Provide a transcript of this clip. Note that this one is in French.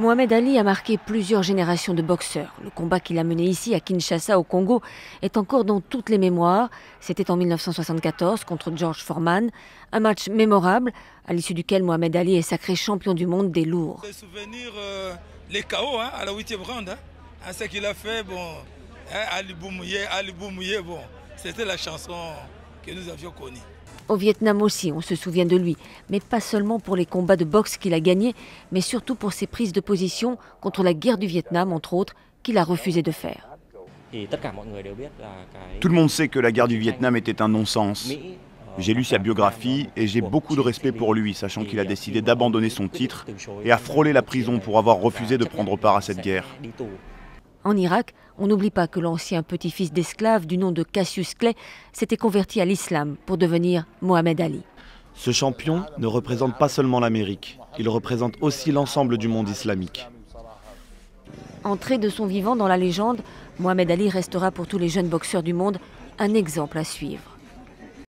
Mohamed Ali a marqué plusieurs générations de boxeurs. Le combat qu'il a mené ici à Kinshasa au Congo est encore dans toutes les mémoires. C'était en 1974 contre George Foreman, un match mémorable à l'issue duquel Mohamed Ali est sacré champion du monde des lourds. Les souvenirs, euh, les hein, à la 8e hein. ce qu'il a fait, hein, Ali c'était la chanson que nous avions connue. Au Vietnam aussi, on se souvient de lui, mais pas seulement pour les combats de boxe qu'il a gagnés, mais surtout pour ses prises de position contre la guerre du Vietnam, entre autres, qu'il a refusé de faire. Tout le monde sait que la guerre du Vietnam était un non-sens. J'ai lu sa biographie et j'ai beaucoup de respect pour lui, sachant qu'il a décidé d'abandonner son titre et a frôlé la prison pour avoir refusé de prendre part à cette guerre. En Irak, on n'oublie pas que l'ancien petit-fils d'esclave du nom de Cassius Clay s'était converti à l'islam pour devenir Mohamed Ali. Ce champion ne représente pas seulement l'Amérique, il représente aussi l'ensemble du monde islamique. Entré de son vivant dans la légende, Mohamed Ali restera pour tous les jeunes boxeurs du monde un exemple à suivre.